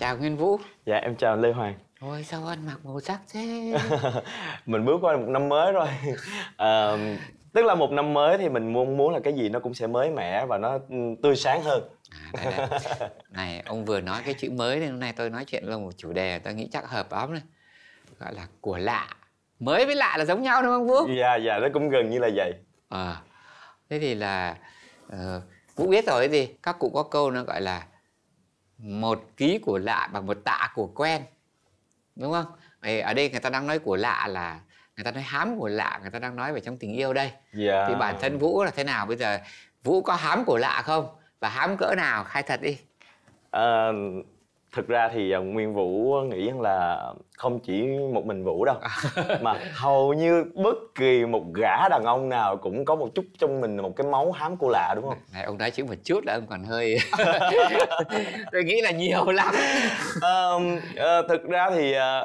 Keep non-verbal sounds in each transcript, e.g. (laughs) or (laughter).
chào Nguyên Vũ Dạ em chào Lê Hoàng Ôi sao anh mặc màu sắc thế (laughs) Mình bước qua một năm mới rồi à, (laughs) Tức là một năm mới thì mình muốn muốn là cái gì nó cũng sẽ mới mẻ và nó ừ, tươi sáng hơn à, đây, đây. Này ông vừa nói cái chữ mới nên hôm nay tôi nói chuyện là một chủ đề tôi nghĩ chắc hợp lắm này Gọi là của lạ Mới với lạ là giống nhau đúng không Vũ? Dạ dạ nó cũng gần như là vậy à, Thế thì là uh, Vũ biết rồi thì Các cụ có câu nó gọi là một ký của lạ bằng một tạ của quen đúng không ở đây người ta đang nói của lạ là người ta nói hám của lạ người ta đang nói về trong tình yêu đây yeah. Dạ. thì bản thân vũ là thế nào bây giờ vũ có hám của lạ không và hám cỡ nào khai thật đi uh, thực ra thì ờ, nguyên vũ nghĩ rằng là không chỉ một mình vũ đâu à. (laughs) mà hầu như bất kỳ một gã đàn ông nào cũng có một chút trong mình một cái máu hám cô lạ đúng không này ông nói chứ mà chút là ông còn hơi (laughs) tôi nghĩ là nhiều lắm à, à, thực ra thì à,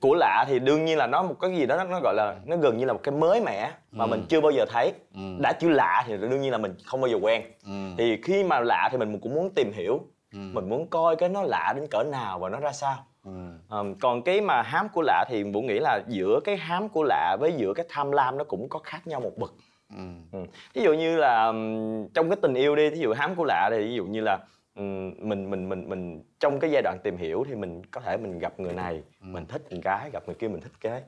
của lạ thì đương nhiên là nó một cái gì đó nó gọi là nó gần như là một cái mới mẻ mà ừ. mình chưa bao giờ thấy ừ. đã chưa lạ thì đương nhiên là mình không bao giờ quen ừ. thì khi mà lạ thì mình cũng muốn tìm hiểu ừ. mình muốn coi cái nó lạ đến cỡ nào và nó ra sao ừ. à, còn cái mà hám của lạ thì vũ nghĩ là giữa cái hám của lạ với giữa cái tham lam nó cũng có khác nhau một bậc ừ. ừ. ví dụ như là trong cái tình yêu đi ví dụ hám của lạ thì ví dụ như là mình mình mình mình trong cái giai đoạn tìm hiểu thì mình có thể mình gặp người này ừ. mình thích người cái gặp người kia mình thích cái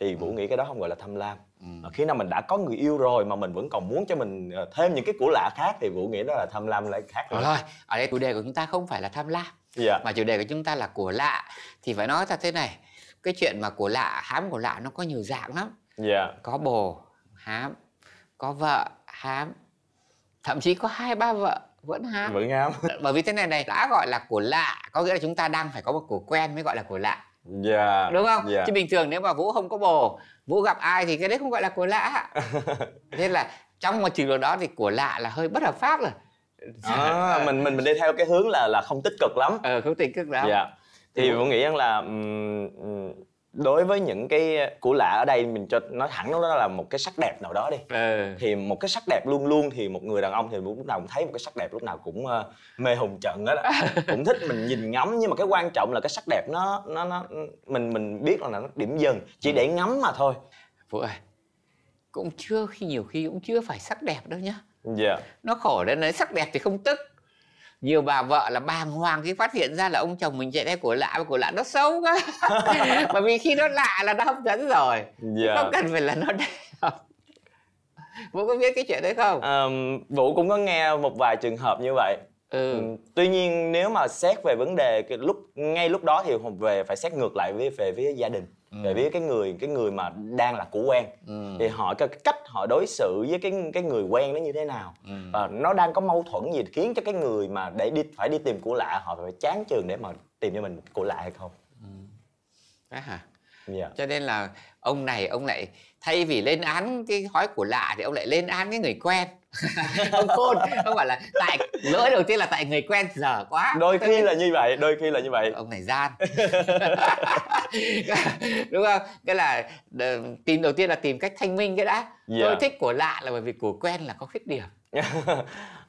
thì vũ ừ. nghĩ cái đó không gọi là tham lam ừ. khi nào mình đã có người yêu rồi mà mình vẫn còn muốn cho mình ờ, thêm những cái của lạ khác thì vũ nghĩ đó là tham lam lại khác rồi thôi ở đây chủ đề của chúng ta không phải là tham lam yeah. Dạ. mà chủ đề của chúng ta là của lạ thì phải nói thật thế này cái chuyện mà của lạ hám của lạ nó có nhiều dạng lắm yeah. Dạ. có bồ hám có vợ hám thậm chí có hai ba vợ vẫn hám vẫn hám bởi vì thế này này đã gọi là của lạ có nghĩa là chúng ta đang phải có một của quen mới gọi là của lạ yeah, dạ, đúng không yeah. Dạ. chứ bình thường nếu mà vũ không có bồ vũ gặp ai thì cái đấy không gọi là của lạ nên (laughs) là trong một trường hợp đó thì của lạ là hơi bất hợp pháp rồi à, mình mình mình đi theo cái hướng là là không tích cực lắm ờ không tích cực lắm dạ yeah. thì vũ nghĩ rằng là um, đối với những cái của lạ ở đây mình cho nói thẳng nó là một cái sắc đẹp nào đó đi ừ. thì một cái sắc đẹp luôn luôn thì một người đàn ông thì lúc nào cũng thấy một cái sắc đẹp lúc nào cũng ờ, mê hùng trận đó, á (laughs) cũng thích mình nhìn ngắm nhưng mà cái quan trọng là cái sắc đẹp nó nó nó mình mình biết là nó điểm dần chỉ ừ. để ngắm mà thôi vũ ơi cũng chưa khi nhiều khi cũng chưa phải sắc đẹp đâu nhá dạ yeah. nó khổ đến nói sắc đẹp thì không tức nhiều bà vợ là bàng hoàng khi phát hiện ra là ông chồng mình chạy theo của lạ và của lạ nó xấu quá (laughs) bởi vì khi nó lạ là nó hấp dẫn rồi yeah. Dạ. không cần phải là nó đẹp (laughs) vũ có biết cái chuyện đấy không um, vũ cũng có nghe một vài trường hợp như vậy ừ. tuy nhiên nếu mà xét về vấn đề cái lúc ngay lúc đó thì về phải xét ngược lại với về phía gia đình để biết cái người cái người mà đang là cũ quen ừ. thì họ cái cách họ đối xử với cái cái người quen nó như thế nào ừ. và nó đang có mâu thuẫn gì khiến cho cái người mà để đi phải đi tìm của lạ họ phải chán trường để mà tìm cho mình của lạ hay không ừ. đó hả yeah. Dạ. cho nên là ông này ông lại thay vì lên án cái hói của lạ thì ông lại lên án cái người quen (laughs) ông khôn ông bảo là tại lỗi đầu tiên là tại người quen dở quá đôi khi là như vậy đôi khi là như vậy ông này gian (laughs) đúng không cái là ờ, tìm đầu tiên là tìm cách thanh minh cái đã yeah. tôi dạ. thích của lạ là bởi vì của quen là có khuyết điểm (laughs)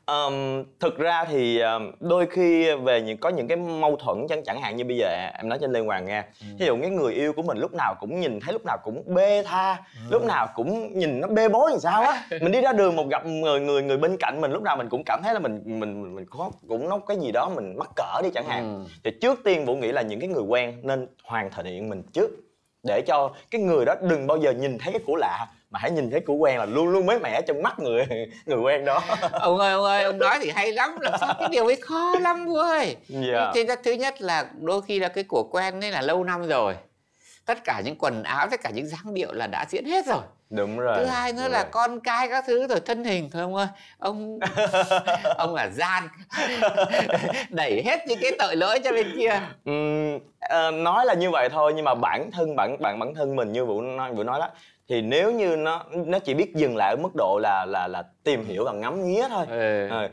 um, thực ra thì um, đôi khi về những có những cái mâu thuẫn chẳng chẳng hạn như bây giờ em nói cho anh Lê Hoàng nghe ví ừ. dụ cái người yêu của mình lúc nào cũng nhìn thấy lúc nào cũng bê tha ừ. lúc nào cũng nhìn nó bê bối làm sao á (laughs) mình đi ra đường một gặp người người người bên cạnh mình lúc nào mình cũng cảm thấy là mình mình mình, mình có cũng nó cái gì đó mình mắc cỡ đi chẳng hạn ừ. thì trước tiên vũ nghĩ là những cái người quen nên hoàn thiện mình trước để cho cái người đó đừng bao giờ nhìn thấy cái của lạ mà hãy nhìn thấy cũ quen là luôn luôn mới mẻ trong mắt người (laughs) người quen đó (laughs) ông ơi ông ơi ông nói thì hay lắm là sao cái điều ấy khó lắm vui ơi yeah. Dạ. thứ nhất là đôi khi là cái của quen ấy là lâu năm rồi tất cả những quần áo tất cả những dáng điệu là đã diễn hết rồi đúng rồi thứ hai nữa đúng là rồi. con cái các thứ rồi thân hình thôi ông ơi ông (laughs) ông là gian đẩy hết những cái tội lỗi cho bên kia ừ, à, nói là như vậy thôi nhưng mà bản thân bản bản bản thân mình như vụ nói, vừa nói đó thì nếu như nó nó chỉ biết dừng lại ở mức độ là là là tìm ừ. hiểu và ngắm nghía thôi ừ. à,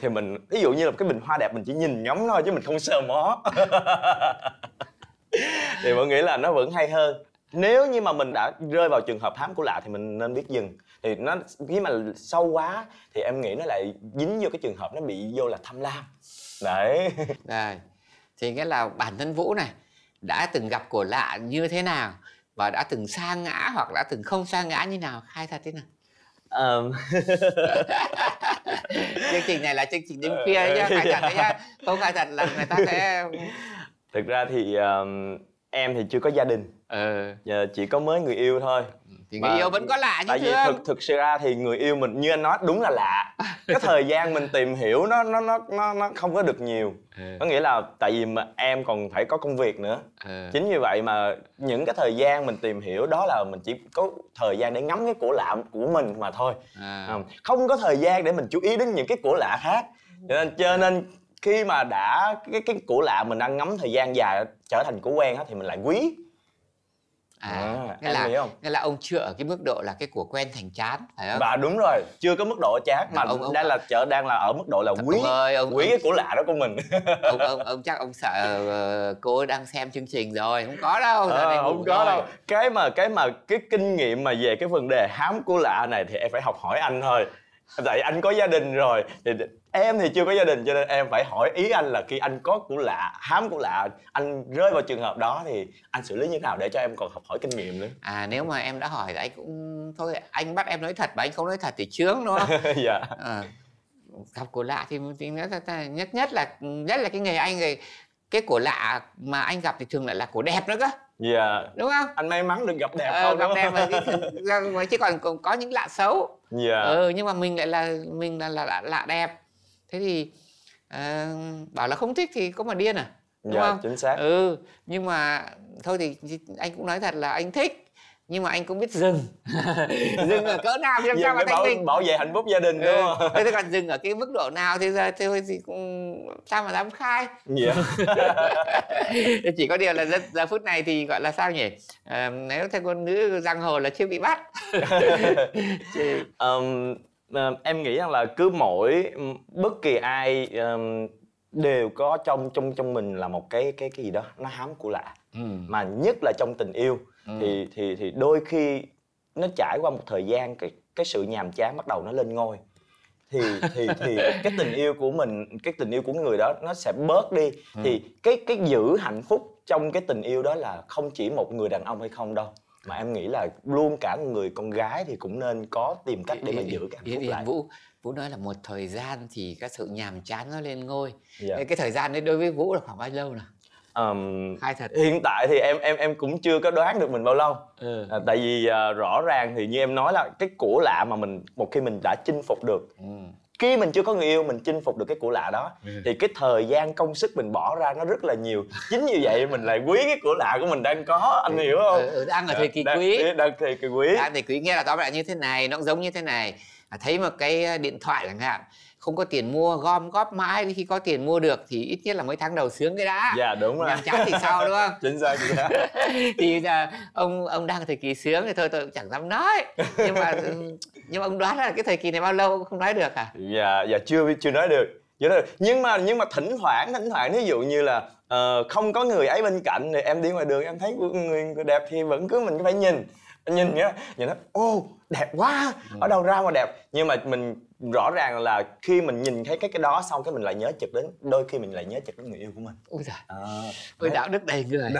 thì mình ví dụ như là cái bình hoa đẹp mình chỉ nhìn ngắm thôi chứ mình không sờ mó (laughs) thì mọi nghĩ là nó vẫn hay hơn nếu như mà mình đã rơi vào trường hợp thám của lạ thì mình nên biết dừng thì nó khi mà sâu quá thì em nghĩ nó lại dính vô cái trường hợp nó bị vô là tham lam đấy rồi thì nghĩa là bản thân vũ này đã từng gặp của lạ như thế nào và đã từng sa ngã hoặc đã từng không sa ngã như nào khai thật thế nào um... (laughs) chương trình này là chương trình đêm ờ, khuya nhá ừ. khai thật đấy nhá (laughs) không khai thật là người ta sẽ thực ra thì um, em thì chưa có gia đình ừ. Giờ chỉ có mới người yêu thôi ừ thì người yêu vẫn có lạ chứ tại vì thực thực sự ra thì người yêu mình như anh nói đúng là lạ cái thời gian mình tìm hiểu nó nó nó nó nó không có được nhiều à. có nghĩa là tại vì mà em còn phải có công việc nữa à. chính vì vậy mà những cái thời gian mình tìm hiểu đó là mình chỉ có thời gian để ngắm cái của lạ của mình mà thôi à. à. không có thời gian để mình chú ý đến những cái của lạ khác cho nên cho nên khi mà đã cái cái của lạ mình đang ngắm thời gian dài trở thành của quen á thì mình lại quý nghĩa em là hiểu không? nghĩa là ông chưa ở cái mức độ là cái của quen thành chán phải không và đúng rồi chưa có mức độ chán mà ông, ông, đang là chợ đang là ở mức độ là quý ông ơi, ông, quý ông, cái của lạ đó của mình (laughs) ông, ông ông chắc ông sợ uh, cô đang xem chương trình rồi không có đâu à, không có rồi. đâu cái mà cái mà cái kinh nghiệm mà về cái vấn đề hám của lạ này thì em phải học hỏi anh thôi tại anh có gia đình rồi thì em thì chưa có gia đình cho nên em phải hỏi ý anh là khi anh có của lạ hám của lạ anh rơi vào trường hợp đó thì anh xử lý như thế nào để cho em còn học hỏi kinh nghiệm nữa à nếu mà em đã hỏi thì anh cũng thôi anh bắt em nói thật mà anh không nói thật thì chướng nó. (laughs) dạ à, ờ, gặp của lạ thì, thì nhất nhất là nhất là cái nghề anh thì cái của lạ mà anh gặp thì thường lại là của đẹp nữa cơ dạ đúng không anh may mắn được gặp đẹp ờ, không gặp đẹp mà cái, chứ còn, còn có những lạ xấu dạ ừ nhưng mà mình lại là mình là là lạ, lạ đẹp thế thì à, bảo là không thích thì có mà điên à đúng dạ, không chính xác ừ nhưng mà thôi thì anh cũng nói thật là anh thích nhưng mà anh cũng biết dừng (laughs) dừng ở cỡ nào thì làm sao mà bảo, bảo vệ hạnh phúc gia đình đúng ừ, không thế còn dừng ở cái mức độ nào thì giờ thôi thì cũng sao mà dám khai dạ (laughs) chỉ có điều là giờ, giờ phút này thì gọi là sao nhỉ à, nếu theo ngôn ngữ giang hồ là chưa bị bắt um, (laughs) Ờ, em nghĩ rằng là cứ mỗi bất kỳ ai um, đều có trong trong trong mình là một cái cái cái gì đó nó hám của lạ ừ. mà nhất là trong tình yêu ừ. thì thì thì đôi khi nó trải qua một thời gian cái cái sự nhàm chán bắt đầu nó lên ngôi thì thì thì (laughs) cái tình yêu của mình cái tình yêu của người đó nó sẽ bớt đi ừ. thì cái cái giữ hạnh phúc trong cái tình yêu đó là không chỉ một người đàn ông hay không đâu mà em nghĩ là luôn cả người con gái thì cũng nên có tìm cách để mà giữ cái hạnh phúc lại vũ vũ nói là một thời gian thì các sự nhàm chán nó lên ngôi yeah. Dạ. cái thời gian đấy đối với vũ là khoảng bao lâu nào um, khai thật hiện tại thì em em em cũng chưa có đoán được mình bao lâu ừ. à, tại vì uh, rõ ràng thì như em nói là cái của lạ mà mình một khi mình đã chinh phục được ừ khi mình chưa có người yêu mình chinh phục được cái của lạ đó ừ. thì cái thời gian công sức mình bỏ ra nó rất là nhiều chính như vậy mình lại quý cái của lạ của mình đang có anh hiểu ừ, không ừ, ừ đang ở thời kỳ dạ, quý đang thời kỳ quý đang thời kỳ quý nghe là tóm lại như thế này nó cũng giống như thế này à, thấy một cái à, điện thoại chẳng hạn không có tiền mua gom góp mãi khi có tiền mua được thì ít nhất là mấy tháng đầu sướng cái đã dạ đúng rồi nhàm chán thì sao đúng không (laughs) chính xác chính (laughs) thì là ông ông đang thời kỳ sướng thì thôi tôi cũng chẳng dám nói nhưng mà nhưng mà ông đoán là cái thời kỳ này bao lâu không nói được à dạ dạ chưa chưa nói được dạ, nhưng mà nhưng mà thỉnh thoảng thỉnh thoảng ví dụ như là uh, không có người ấy bên cạnh thì em đi ngoài đường em thấy người, đẹp thì vẫn cứ mình phải nhìn nhìn nhá nhìn nó ô đẹp quá ở đâu ra mà đẹp nhưng mà mình rõ ràng là khi mình nhìn thấy cái cái đó xong cái mình lại nhớ chụp đến đôi khi mình lại nhớ chụp đến người yêu của mình ôi giời à, ôi đạo đức đầy người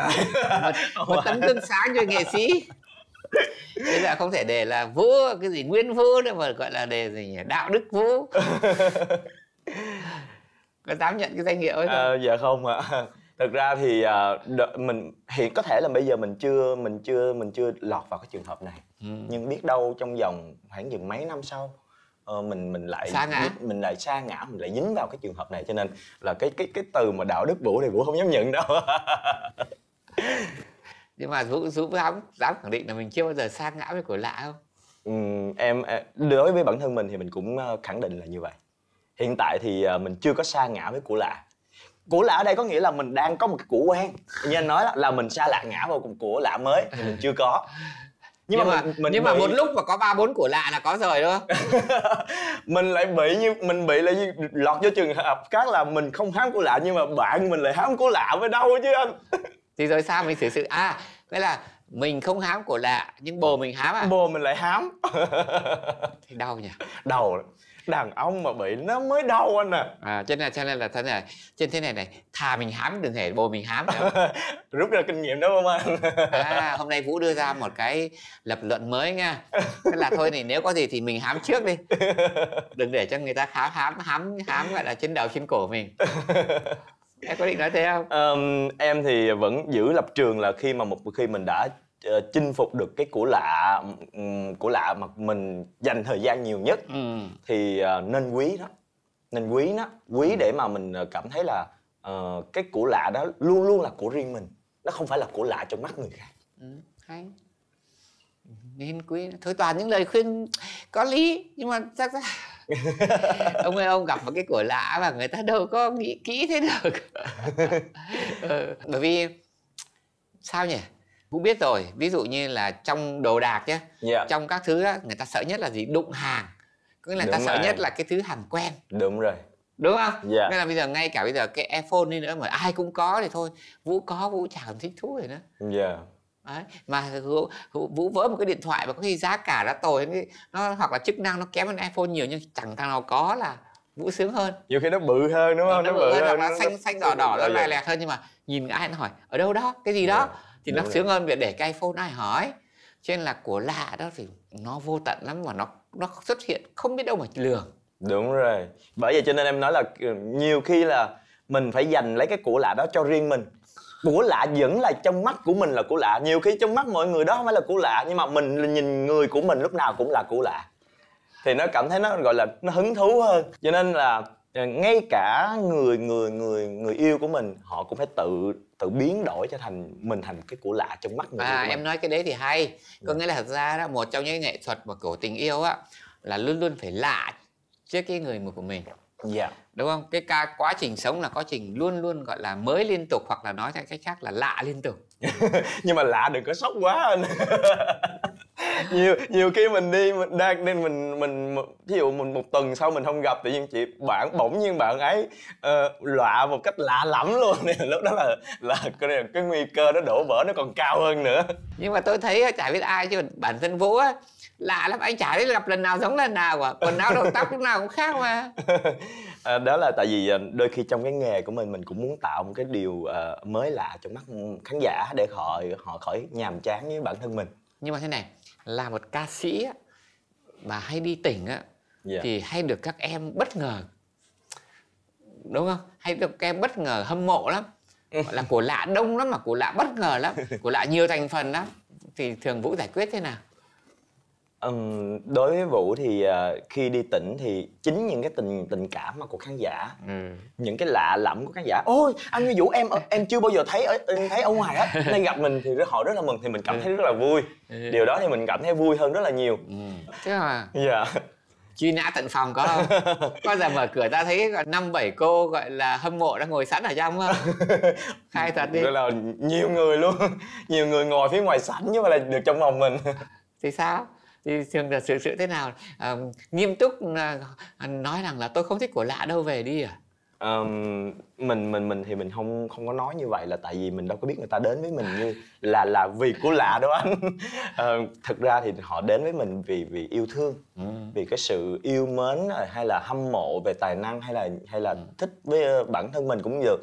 một, một tấm gương sáng cho nghệ sĩ thế là không thể đề là vua cái gì nguyên vua nữa mà gọi là đề gì nhỉ đạo đức vua (laughs) có dám nhận cái danh hiệu ấy không à, dạ không ạ thực ra thì à, đợi, mình hiện có thể là bây giờ mình chưa mình chưa mình chưa lọt vào cái trường hợp này ừ. nhưng biết đâu trong vòng khoảng chừng mấy năm sau ờ, mình mình lại sa ngã mình lại xa ngã mình lại dính vào cái trường hợp này cho nên là cái cái cái từ mà đạo đức vũ thì vũ không dám nhận đâu (laughs) nhưng mà vũ vũ dám dám khẳng định là mình chưa bao giờ xa ngã với của lạ không ừ, em đối với bản thân mình thì mình cũng ờ, khẳng định là như vậy hiện tại thì ờ, mình chưa có xa ngã với của lạ của lạ ở đây có nghĩa là mình đang có một cái củ quen như anh nói là, là mình xa lạ ngã vào cùng của lạ mới thì mình chưa có nhưng, nhưng mà, mà mình nhưng bị... mà một lúc mà có ba bốn của lạ là có rồi đúng không (laughs) mình lại bị như mình bị là như lọt vô trường hợp khác là mình không hám của lạ nhưng mà bạn mình lại hám của lạ với đâu chứ anh (laughs) thì rồi sao mình xử sự à nghĩa là mình không hám của lạ nhưng bồ mình hám à bồ mình lại hám (laughs) thì đau nhỉ đầu đàn ông mà bị nó mới đau anh à, à cho nên là cho nên là thế này trên thế này này thà mình hám đừng hề bồ mình hám (laughs) rút ra kinh nghiệm đó không anh à, hôm nay vũ đưa ra một cái lập luận mới nha thế là thôi thì nếu có gì thì mình hám trước đi (laughs) đừng để cho người ta khá hám hám hám gọi là trên đầu trên cổ mình em có định nói thế không um, em thì vẫn giữ lập trường là khi mà một khi mình đã uh, chinh phục được cái của lạ um, của lạ mà mình dành thời gian nhiều nhất ừ. thì uh, nên quý đó nên quý nó quý ừ. để mà mình ờ, cảm thấy là uh, cái của lạ đó luôn luôn là của riêng mình nó không phải là của lạ trong mắt người khác ừ, hay nên quý thôi toàn những lời khuyên có lý nhưng mà chắc là ông ơi ông gặp một cái của lạ mà người ta đâu có nghĩ kỹ thế được (laughs) ừ, bởi vì sao nhỉ cũng biết rồi ví dụ như là trong đồ đạc nhé yeah. Dạ. trong các thứ á, người ta sợ nhất là gì đụng hàng cứ là người ta rồi. sợ nhất là cái thứ hàng quen đúng rồi đúng không yeah. Dạ. nên là bây giờ ngay cả bây giờ cái iphone đi nữa mà ai cũng có thì thôi vũ có vũ chẳng thích thú rồi nữa yeah dạ. Đấy. mà vũ, vỡ một cái điện thoại mà có khi giá cả đã tồi nó hoặc là chức năng nó kém hơn iphone nhiều nhưng chẳng thằng nào có là vũ sướng hơn nhiều khi nó bự hơn đúng không nó, nó bự, hơn, hơn nó, nó xanh xanh đỏ đỏ nó ừ. lè lẹt hơn nhưng mà nhìn ai nó hỏi ở đâu đó cái gì đó dạ, thì nó sướng hơn việc để cái iphone ai hỏi cho nên là của lạ đó thì nó vô tận lắm và nó nó xuất hiện không biết đâu mà lường đúng rồi bởi vậy cho nên em nói là ừ, nhiều khi là mình phải dành lấy cái của lạ đó cho riêng mình của lạ vẫn là trong mắt của mình là của lạ nhiều khi trong mắt mọi người đó không phải là của lạ nhưng mà mình nhìn người của mình lúc nào cũng là của lạ thì nó cảm thấy nó gọi là nó hứng thú hơn cho nên là ờ, ngay cả người người người người yêu của mình họ cũng phải tự tự biến đổi cho thành mình thành cái của lạ trong mắt người à, em nói cái đấy thì hay ừ. có nghĩa là thật ra đó một trong những nghệ thuật mà cổ tình yêu á là luôn luôn phải lạ trước cái người của mình dạ yeah đúng không cái ca quá trình sống là quá trình luôn luôn gọi là mới liên tục hoặc là nói theo cách khác là lạ liên tục (laughs) nhưng mà lạ đừng có sốc quá anh (laughs) nhiều nhiều khi mình đi mình đang nên mình mình ví dụ mình một tuần sau mình không gặp tự nhiên chị bạn bỗng nhiên bạn ấy uh, lọa một cách lạ lẫm luôn (laughs) lúc đó là là cái, cái nguy cơ nó đổ vỡ nó còn cao hơn nữa nhưng mà tôi thấy chả biết ai chứ bản thân vũ á lạ lắm anh chả biết gặp lần nào giống lần nào à quần áo đầu tóc lúc nào cũng khác mà à, đó là tại vì à, đôi khi trong cái nghề của mình mình cũng muốn tạo một cái điều uh, mới lạ trong mắt khán giả để họ họ khỏi nhàm chán với bản thân mình nhưng mà thế này là một ca sĩ mà hay đi tỉnh á yeah. Dạ. thì hay được các em bất ngờ đúng không hay được các em bất ngờ hâm mộ lắm Gọi là (laughs) của lạ đông lắm mà của lạ bất ngờ lắm của lạ nhiều thành phần lắm thì thường vũ giải quyết thế nào Ừm, đối với Vũ thì ờ, khi đi tỉnh thì chính những cái tình tình cảm mà của khán giả, Ừ. những cái lạ lẫm của khán giả, ôi anh Như Vũ em ờ, em chưa bao giờ thấy ở thấy ở ngoài hết, (laughs) nên gặp mình thì rất- họ rất là mừng thì mình cảm thấy rất là vui, ừ. điều đó thì mình cảm thấy vui hơn rất là nhiều. Ừ. Thế mà Dạ, truy nã tận phòng có không? Có (laughs) giờ mở cửa ra thấy năm bảy cô gọi là hâm mộ đang ngồi sẵn ở trong không? (laughs) Khai thật đi. rất là nhiều người luôn, nhiều người ngồi phía ngoài sẵn nhưng mà là được trong vòng mình. Thì sao? thì thường là sự sự thế nào à, nghiêm túc à, nói rằng là tôi không thích của lạ đâu về đi à um, mình mình mình thì mình không không có nói như vậy là tại vì mình đâu có biết người ta đến với mình như là là vì của lạ đâu anh uh, (laughs) thực ra thì họ đến với mình vì vì yêu thương ừ. vì cái sự yêu mến hay là hâm mộ về tài năng hay là hay là thích với bản thân mình cũng được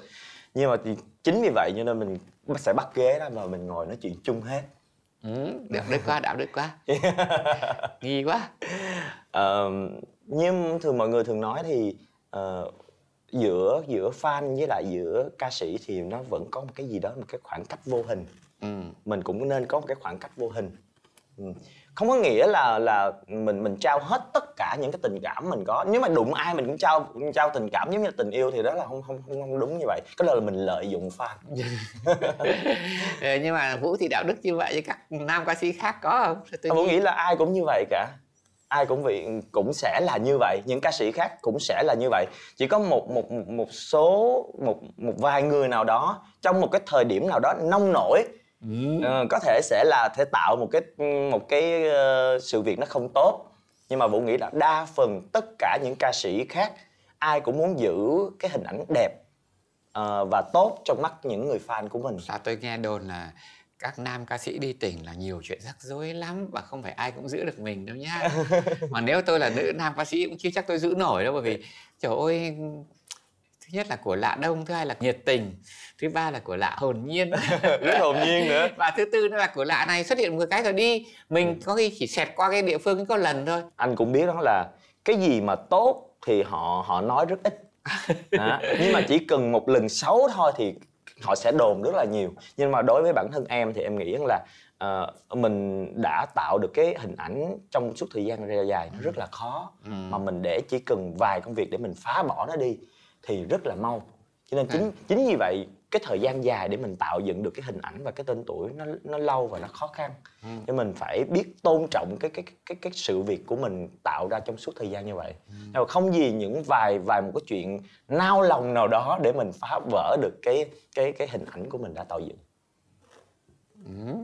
nhưng mà thì chính vì vậy cho nên mình sẽ bắt ghế đó và mình ngồi nói chuyện chung hết ừ, được đấy quá đạo đấy quá (laughs) nghi quá uh, nhưng thường mọi người thường nói thì uh, giữa giữa fan với lại giữa ca sĩ thì nó vẫn có một cái gì đó một cái khoảng cách vô hình ừ. mình cũng nên có một cái khoảng cách vô hình ừ không có nghĩa là là mình mình trao hết tất cả những cái tình cảm mình có nếu mà đụng ai mình cũng trao cũng trao tình cảm giống như tình yêu thì đó là không không không, đúng như vậy cái đó là mình lợi dụng fan (laughs) nhưng mà vũ thì đạo đức như vậy với các nam ca sĩ khác có không vũ nghĩ... là ai cũng như vậy cả ai cũng vậy cũng sẽ là như vậy những ca sĩ khác cũng sẽ là như vậy chỉ có một một một số một một vài người nào đó trong một cái thời điểm nào đó nông nổi ừ. Ờ, có thể sẽ là thể tạo một cái một cái uh, sự việc nó không tốt nhưng mà vũ nghĩ là đa phần tất cả những ca sĩ khác ai cũng muốn giữ cái hình ảnh đẹp uh, và tốt trong mắt những người fan của mình sao tôi nghe đồn là các nam ca sĩ đi tỉnh là nhiều chuyện rắc rối lắm và không phải ai cũng giữ được mình đâu nhá (laughs) mà nếu tôi là nữ nam ca sĩ cũng chưa chắc tôi giữ nổi đâu bởi vì dạ. trời ơi thứ nhất là của lạ đông thứ hai là nhiệt tình thứ ba là của lạ hồn nhiên (laughs) rất hồn nhiên nữa và thứ tư nữa là của lạ này xuất hiện một cái rồi đi mình ừ. có khi chỉ xẹt qua cái địa phương có lần thôi anh cũng biết đó là cái gì mà tốt thì họ họ nói rất ít à, nhưng mà chỉ cần một lần xấu thôi thì họ sẽ đồn rất là nhiều nhưng mà đối với bản thân em thì em nghĩ rằng là uh, mình đã tạo được cái hình ảnh trong suốt thời gian dài nó rất là khó ừ. mà mình để chỉ cần vài công việc để mình phá bỏ nó đi thì rất là mau cho nên à. chính à. chính vì vậy cái thời gian dài để mình tạo dựng được cái hình ảnh và cái tên tuổi nó nó lâu và nó khó khăn ừ. cho mình phải biết tôn trọng cái cái cái cái sự việc của mình tạo ra trong suốt thời gian như vậy ừ. không gì những vài vài một cái chuyện nao lòng nào đó để mình phá vỡ được cái cái cái hình ảnh của mình đã tạo dựng ừ,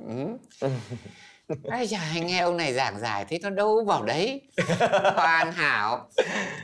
ừ. (laughs) ai chà, nghe ông này giảng giải thế nó đâu vào đấy hoàn (laughs) hảo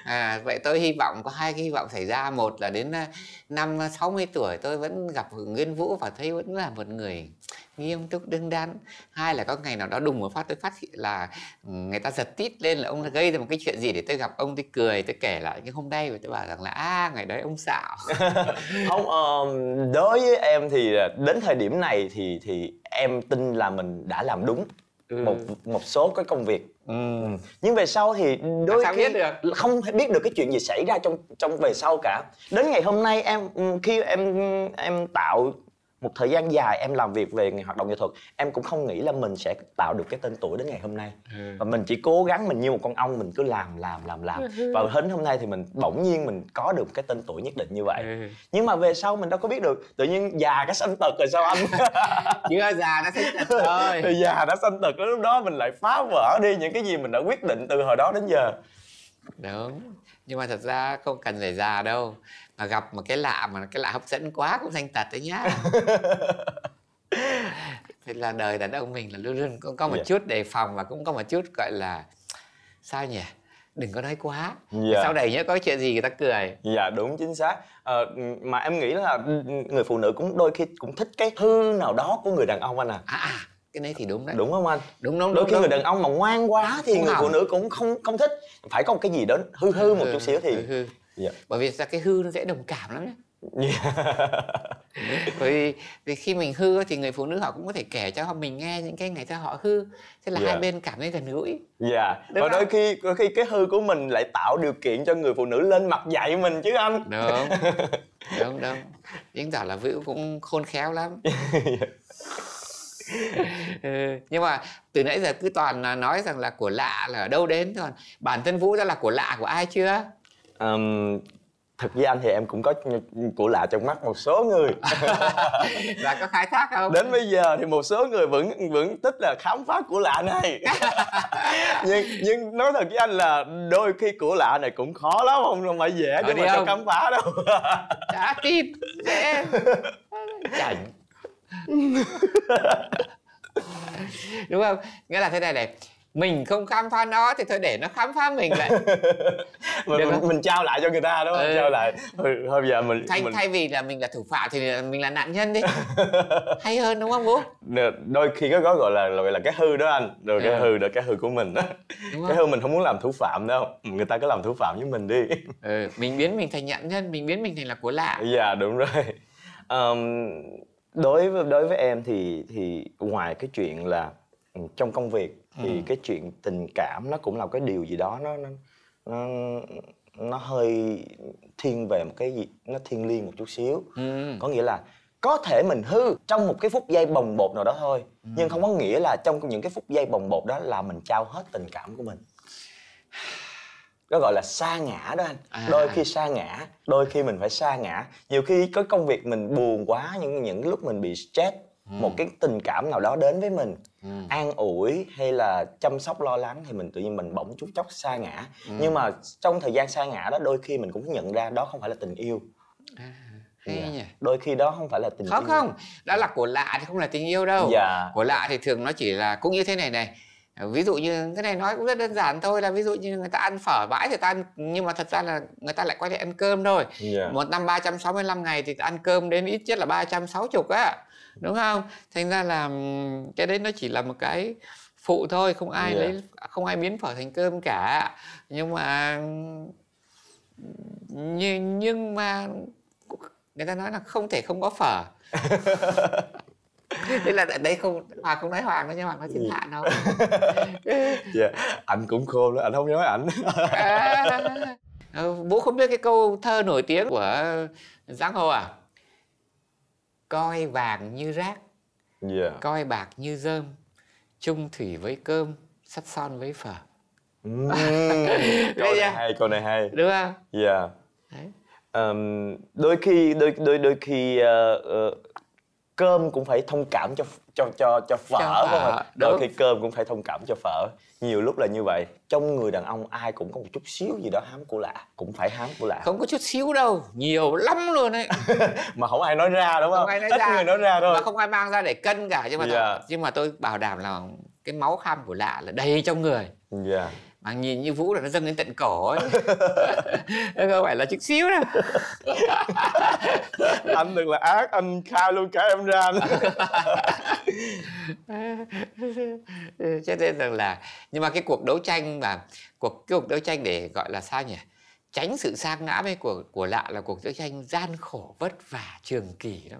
à, vậy tôi hy vọng có hai cái hy vọng xảy ra một là đến à, năm 60 tuổi tôi vẫn gặp Nguyễn Vũ và thấy vẫn là một người nghiêm túc đứng đắn hai là có ngày nào đó đùng một phát tôi phát hiện là ừ, người ta giật tít lên là ông gây ra một cái chuyện gì để tôi gặp ông tôi cười tôi kể lại nhưng hôm nay mà tôi bảo rằng là a à, ngày đấy ông xạo (laughs) không um, đối với em thì ờ, đến thời điểm này thì thì em tin là mình đã làm đúng ừ. một một số cái công việc ừ. ừ. nhưng về sau thì đôi sao khi biết được? không biết được cái chuyện gì xảy ra trong trong về sau cả đến ngày hôm nay em ừ, khi em em tạo một thời gian dài em làm việc về hoạt động nghệ thuật em cũng không nghĩ là mình sẽ tạo được cái tên tuổi đến ngày hôm nay ừ. và mình chỉ cố gắng mình như một con ong mình cứ làm làm làm làm ừ, ừ. và đến hôm nay thì mình bỗng nhiên mình có được cái tên tuổi nhất định như vậy ừ. nhưng mà về sau mình đâu có biết được tự nhiên già cái sanh tật rồi sao anh (laughs) chứ già đã sanh tật rồi thì (laughs) già đã sanh tật lúc đó mình lại phá vỡ đi những cái gì mình đã quyết định từ hồi đó đến giờ đúng nhưng mà thật ra không cần phải già đâu mà gặp một cái lạ mà cái lạ hấp dẫn quá cũng thành tật đấy nhá (laughs) thế là đời đàn ông mình là luôn luôn cũng có một yeah. Dạ. chút đề phòng và cũng có một chút gọi là sao nhỉ đừng có nói quá dạ. sau này nhớ có chuyện gì người ta cười dạ đúng chính xác à, mà em nghĩ là người phụ nữ cũng đôi khi cũng thích cái hư nào đó của người đàn ông anh à, à, à cái này thì đúng đấy đúng không anh đúng đúng, đúng đôi khi đúng. người đàn ông mà ngoan quá thì đúng người phụ nữ cũng không không thích phải có một cái gì đó hư hư một chút xíu thì hư Yeah. Dạ. bởi vì ra cái hư nó dễ đồng cảm lắm đấy Yeah. Dạ. (laughs) bởi vì, vì khi mình hư thì người phụ nữ họ cũng có thể kể cho họ mình nghe những cái ngày sau họ hư thế là yeah. hai dạ. bên cảm thấy gần gũi dạ yeah. và đôi khi đôi khi cái hư của mình lại tạo điều kiện cho người phụ nữ lên mặt dạy mình chứ anh đúng (laughs) đúng đúng diễn giả là vũ cũng khôn khéo lắm yeah. (laughs) Ừ, nhưng mà từ nãy giờ cứ toàn là nói rằng là của lạ là ở đâu đến còn bản thân vũ ra là của lạ của ai chưa um, thực với anh thì em cũng có của lạ trong mắt một số người là (laughs) có khai thác không đến bây giờ thì một số người vẫn vẫn thích là khám phá của lạ này (laughs) nhưng nhưng nói thật với anh là đôi khi của lạ này cũng khó lắm không không phải dễ ờ, để mà không? khám phá đâu trả tin dễ chảnh (laughs) đúng không nghĩa là thế này này mình không khám phá nó thì thôi để nó khám phá mình vậy (laughs) mình, mình, mình trao lại cho người ta đúng không ừ. trao lại thôi, ừ, thôi giờ mình thay, mình thay vì là mình là thủ phạm thì mình là nạn nhân đi (laughs) hay hơn đúng không bố đôi khi có có gọi là gọi là cái hư đó anh rồi ừ. cái hư đó cái hư của mình đó cái hư mình không muốn làm thủ phạm đâu người ta cứ làm thủ phạm với mình đi ừ. mình biến mình thành nạn nhân mình biến mình thành là của lạ dạ đúng rồi um, đối với đối với em thì thì ngoài cái chuyện là trong công việc thì ừ. cái chuyện tình cảm nó cũng là cái điều gì đó nó nó nó, nó hơi thiên về một cái gì nó thiên liêng một chút xíu ừ. có nghĩa là có thể mình hư trong một cái phút giây bồng bột nào đó thôi ừ. nhưng không có nghĩa là trong những cái phút giây bồng bột đó là mình trao hết tình cảm của mình nó gọi là xa ngã đó anh à. đôi khi xa ngã đôi khi mình phải xa ngã nhiều khi có công việc mình buồn quá những những lúc mình bị stress ừ. một cái tình cảm nào đó đến với mình ừ. an ủi hay là chăm sóc lo lắng thì mình tự nhiên mình bỗng chút chốc xa ngã ừ. nhưng mà trong thời gian xa ngã đó đôi khi mình cũng nhận ra đó không phải là tình yêu à, hay yeah. Dạ. nhỉ đôi khi đó không phải là tình không yêu. không đó là của lạ thì không là tình yêu đâu yeah. Dạ. của lạ thì thường nó chỉ là cũng như thế này này Ờ, ví dụ như cái này nói cũng rất đơn giản thôi là ví dụ như người ta ăn phở bãi thì ta ăn nhưng mà thật ra là người ta lại quay lại ăn cơm thôi yeah. một năm 365 ngày thì ăn cơm đến ít nhất là 360 á đúng không thành ra là cái đấy nó chỉ là một cái phụ thôi không ai yeah. lấy không ai biến phở thành cơm cả nhưng mà nhưng, nhưng mà người ta nói là không thể không có phở (laughs) (laughs) thế là đấy không hoàng không nói hoàng đâu nhưng mà nói chính ừ. hạn đâu (laughs) dạ anh cũng khôn đó anh không nhớ ảnh bố (laughs) à, ờ, không biết cái câu thơ nổi tiếng của giáng hồ à coi vàng như rác yeah. Dạ. coi bạc như dơm chung thủy với cơm sắt son với phở mm, câu này hay câu này hay đúng không dạ yeah. Um, đôi khi đôi đôi đôi khi uh, uh, cơm cũng phải thông cảm cho cho cho cho phở không đôi khi cơm cũng phải thông cảm cho phở nhiều lúc là như vậy trong người đàn ông ai cũng có một chút xíu gì đó hám của lạ cũng phải hám của lạ không có chút xíu đâu nhiều lắm luôn ấy (laughs) mà không ai nói ra đúng không, không ai nói ít ra. người nói ra thôi mà không ai mang ra để cân cả nhưng mà yeah. Dạ. nhưng mà tôi bảo đảm là cái máu kham của lạ là đầy trong người yeah dạ mà nhìn như vũ là nó dâng đến tận cổ ấy (laughs) nó không phải là chút xíu đâu (laughs) anh đừng là ác anh khai luôn cả em ra (laughs) cho nên rằng là nhưng mà cái cuộc đấu tranh mà cuộc cái cuộc đấu tranh để gọi là sao nhỉ tránh sự sa ngã với của của lạ là cuộc đấu tranh gian khổ vất vả trường kỳ đó,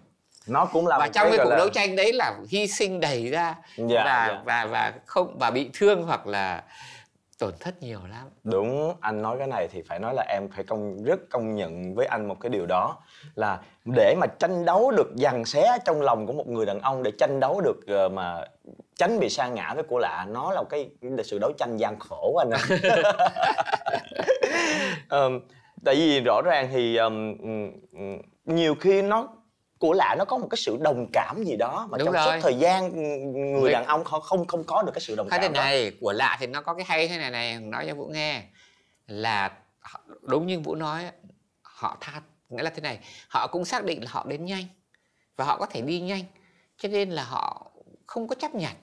nó cũng là và trong cái cuộc là... đấu tranh đấy là hy sinh đầy ra dạ, và dạ. và và không và bị thương hoặc là tổn thất nhiều lắm đúng anh nói cái này thì phải nói là em phải công rất công nhận với anh một cái điều đó là để mà tranh đấu được dằn xé trong lòng của một người đàn ông để tranh đấu được ờ, mà tránh bị sa ngã với của lạ nó là cái là sự đấu tranh gian khổ anh ạ um, (laughs) (laughs) tại vì rõ ràng thì um, nhiều khi nó của lạ nó có một cái sự đồng cảm gì đó mà Đúng trong rồi. suốt thời gian người đàn ông không không không có được cái sự đồng Thế cảm này, đó. này của lạ thì nó có cái hay thế này này nói cho vũ nghe là đúng như vũ nói họ tha nghĩa là thế này họ cũng xác định là họ đến nhanh và họ có thể đi nhanh cho nên là họ không có chấp nhận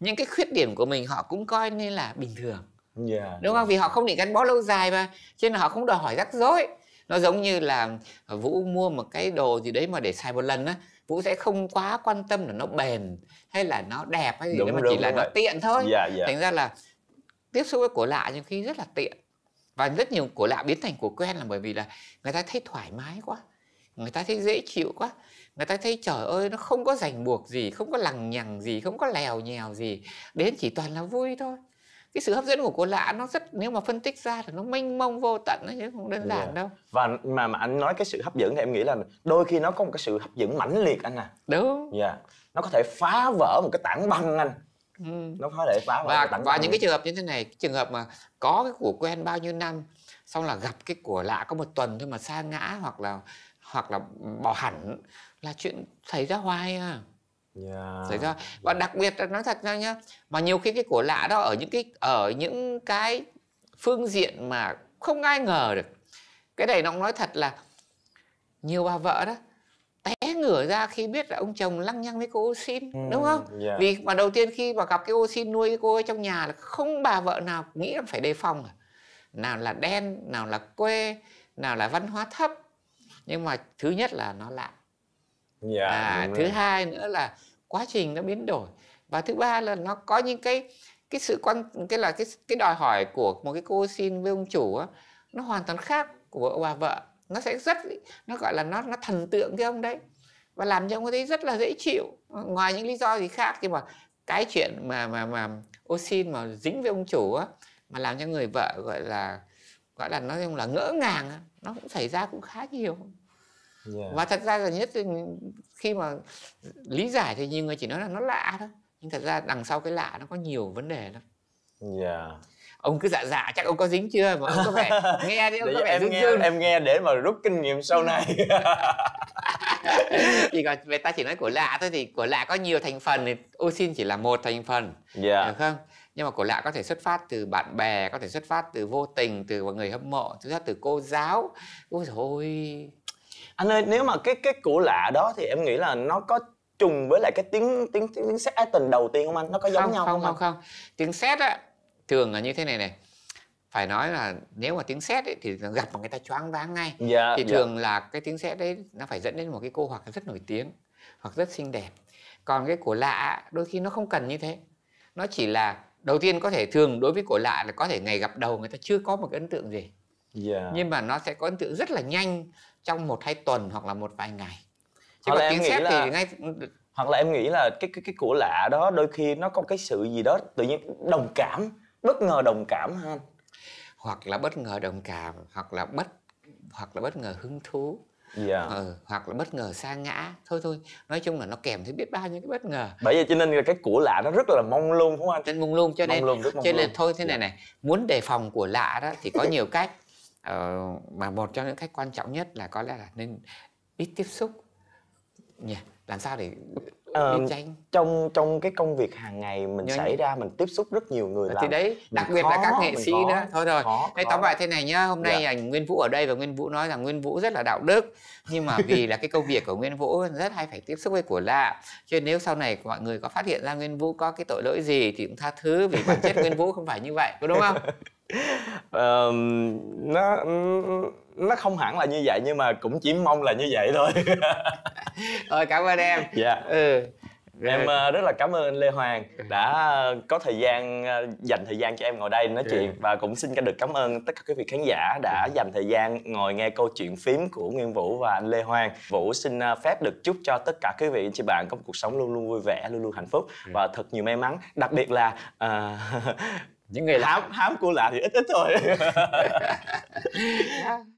những cái khuyết điểm của mình họ cũng coi như là bình thường yeah, đúng yeah. không vì họ không định gắn bó lâu dài mà cho nên là họ không đòi hỏi rắc rối nó giống như là vũ mua một cái đồ gì đấy mà để xài một lần á vũ sẽ không quá quan tâm là nó bền hay là nó đẹp hay gì đúng, mà đúng, chỉ đúng là rồi. nó tiện thôi yeah, dạ, yeah. Dạ. thành ra là tiếp xúc với cổ lạ nhưng khi rất là tiện và rất nhiều cổ lạ biến thành của quen là bởi vì là người ta thấy thoải mái quá người ta thấy dễ chịu quá người ta thấy trời ơi nó không có ràng buộc gì không có lằng nhằng gì không có lèo nhèo gì đến chỉ toàn là vui thôi cái sự hấp dẫn của cô lạ nó rất nếu mà phân tích ra thì nó mênh mông vô tận ấy, chứ không đơn dạ. giản yeah. đâu và mà mà anh nói cái sự hấp dẫn thì em nghĩ là đôi khi nó có một cái sự hấp dẫn mãnh liệt anh à đúng dạ yeah. nó có thể phá vỡ một cái tảng băng anh ừ. nó có thể phá vỡ và, một tảng và băng những cái trường hợp như thế này trường hợp mà có cái của quen bao nhiêu năm xong là gặp cái của lạ có một tuần thôi mà xa ngã hoặc là hoặc là bỏ hẳn là chuyện xảy ra hoài à Dạ. Yeah. ra. Và đặc biệt là nói thật ra nhá, mà nhiều khi cái của lạ đó ở những cái ở những cái phương diện mà không ai ngờ được. Cái này nó nói thật là nhiều bà vợ đó té ngửa ra khi biết là ông chồng lăng nhăng với cô ô xin ừ, đúng không yeah. Dạ. vì mà đầu tiên khi mà gặp cái ô xin nuôi cô ấy trong nhà là không bà vợ nào nghĩ là phải đề phòng à. nào là đen nào là quê nào là văn hóa thấp nhưng mà thứ nhất là nó lạ yeah, dạ, à, thứ hai nữa là quá trình nó biến đổi và thứ ba là nó có những cái cái sự quan cái là cái cái đòi hỏi của một cái cô xin với ông chủ á, nó hoàn toàn khác của bà vợ nó sẽ rất nó gọi là nó nó thần tượng cái ông đấy và làm cho ông ấy rất là dễ chịu ngoài những lý do gì khác nhưng mà cái chuyện mà mà mà ô xin mà dính với ông chủ á, mà làm cho người vợ gọi là gọi là nói chung là ngỡ ngàng nó cũng xảy ra cũng khá nhiều yeah. Dạ. và thật ra là nhất khi mà lý giải thì nhiều người chỉ nói là nó lạ thôi nhưng thật ra đằng sau cái lạ nó có nhiều vấn đề lắm yeah. Dạ. ông cứ dạ dạ chắc ông có dính chưa mà ông có vẻ (laughs) nghe đi ông có vẻ em nghe dưng. em nghe để mà rút kinh nghiệm sau này (laughs) thì còn về ta chỉ nói của lạ thôi thì của lạ có nhiều thành phần thì oxin chỉ là một thành phần yeah. Dạ. được không nhưng mà của lạ có thể xuất phát từ bạn bè có thể xuất phát từ vô tình từ người hâm mộ xuất phát từ cô giáo ôi rồi anh ơi nếu mà cái cái củ lạ đó thì em nghĩ là nó có trùng với lại cái tiếng tiếng tiếng, tiếng sét tình đầu tiên không anh nó có giống không, nhau không không không, không. tiếng sét á thường là như thế này này phải nói là nếu mà tiếng sét ấy, thì gặp mà người ta choáng váng ngay yeah, dạ, thì dạ. thường yeah. là cái tiếng sét đấy nó phải dẫn đến một cái cô hoặc rất nổi tiếng hoặc rất xinh đẹp còn cái cổ lạ đôi khi nó không cần như thế nó chỉ là đầu tiên có thể thường đối với cổ lạ là có thể ngày gặp đầu người ta chưa có một cái ấn tượng gì yeah. Dạ. nhưng mà nó sẽ có ấn tượng rất là nhanh trong một hai tuần hoặc là một vài ngày chứ còn tiếng sét là... thì ngay hoặc là em nghĩ là cái cái cái của lạ đó đôi khi nó có cái sự gì đó tự nhiên đồng cảm bất ngờ đồng cảm ha hoặc là bất ngờ đồng cảm hoặc là bất hoặc là bất ngờ hứng thú yeah. Dạ. ờ, hoặc là bất ngờ sa ngã thôi thôi nói chung là nó kèm thấy biết bao nhiêu cái bất ngờ bởi vậy cho nên là cái của lạ nó rất là mong lung đúng không anh nên mong lung cho nên mong lung, mong cho nên lung. thôi thế này dạ. này muốn đề phòng của lạ đó thì có (laughs) nhiều cách Ờ, mà một trong những cách quan trọng nhất là có lẽ là nên ít tiếp xúc nhỉ yeah. làm sao để ờ, tránh trong trong cái công việc hàng ngày mình Nhưng... xảy ra mình tiếp xúc rất nhiều người ờ, thì đấy đặc biệt khó, là các nghệ sĩ nữa thôi rồi Hay tóm lại thế này nhá hôm nay dạ. Yeah. là Nguyên Vũ ở đây và Nguyên Vũ nói rằng Nguyên Vũ rất là đạo đức nhưng mà vì là cái công việc của nguyên vũ rất hay phải tiếp xúc với của lạ cho nên nếu sau này mọi người có phát hiện ra nguyên vũ có cái tội lỗi gì thì cũng tha thứ vì bản chất nguyên vũ không phải như vậy có đúng không um, (laughs) nó nó không hẳn là như vậy nhưng mà cũng chỉ mong là như vậy thôi ơi (laughs) cảm ơn em dạ yeah. ừ em dạ. ờ, rất là cảm ơn anh lê hoàng đã ờ, có thời gian ờ, dành thời gian cho em ngồi đây nói dạ. chuyện và cũng xin được cảm ơn tất cả quý vị khán giả đã dạ. dành thời gian ngồi nghe câu chuyện phím của nguyên vũ và anh lê hoàng vũ xin phép được chúc cho tất cả quý vị chị bạn có một cuộc sống luôn luôn vui vẻ luôn luôn hạnh phúc và thật nhiều may mắn đặc biệt là uh, những người hám hám của lạ thì ít ít thôi (laughs) (laughs)